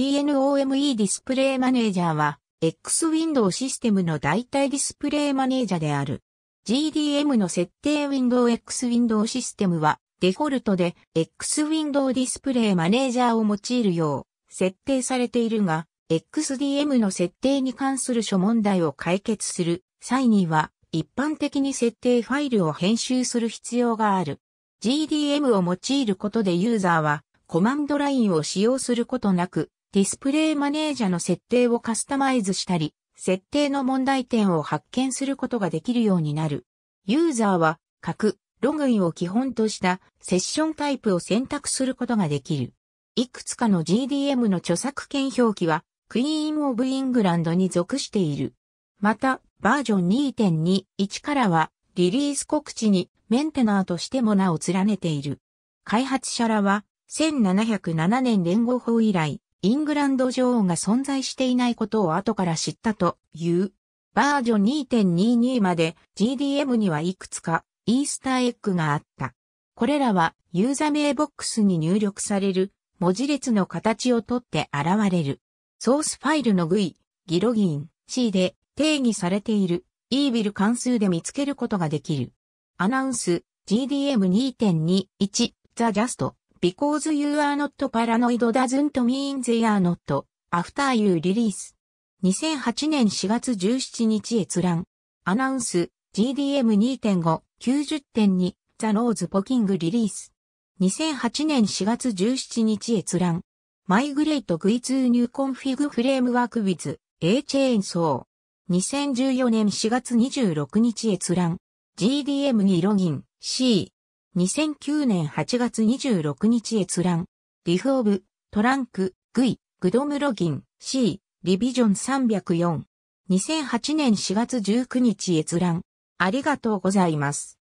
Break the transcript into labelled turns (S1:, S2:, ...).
S1: GNOME ディスプレイマネージャーは、X ウィンドウシステムの代替ディスプレイマネージャーである。GDM の設定ウィンドウ X ウィンドウシステムは、デフォルトで X ウィンドウディスプレイマネージャーを用いるよう設定されているが、XDM の設定に関する諸問題を解決する際には、一般的に設定ファイルを編集する必要がある。GDM を用いることでユーザーはコマンドラインを使用することなくディスプレイマネージャの設定をカスタマイズしたり、設定の問題点を発見することができるようになる。ユーザーは、各、ログインを基本としたセッションタイプを選択することができる。いくつかの GDM の著作権表記は、クイーン・オブ・イングランドに属している。また、バージョン2.21からは、リリース告知にメンテナーとしても名を連ねている。開発者らは、1707年連合法以来、イングランド女王が存在していないことを後から知ったという。バージョン2.22まで GDM にはいくつかイースターエッグがあった。これらはユーザ名ボックスに入力される文字列の形をとって現れる。ソースファイルの GUI、ギロギン、C で定義されているイービル関数で見つけることができる。アナウンス GDM2.21 ザ・ジャスト because you are not paranoid doesn't mean they are not after you release. 2008年4月17日閲覧。アナウンス GDM2.5 90.2 The Rose Poking Release。2008年4月17日閲覧。Migrate Guiz New Config Framework with A Chain Saw。2014年4月26日閲覧。GDM にロギン C。2009年8月26日閲覧。リフオブ、トランク、グイ、グドムロギン、C、リビジョン304。2008年4月19日閲覧。ありがとうございます。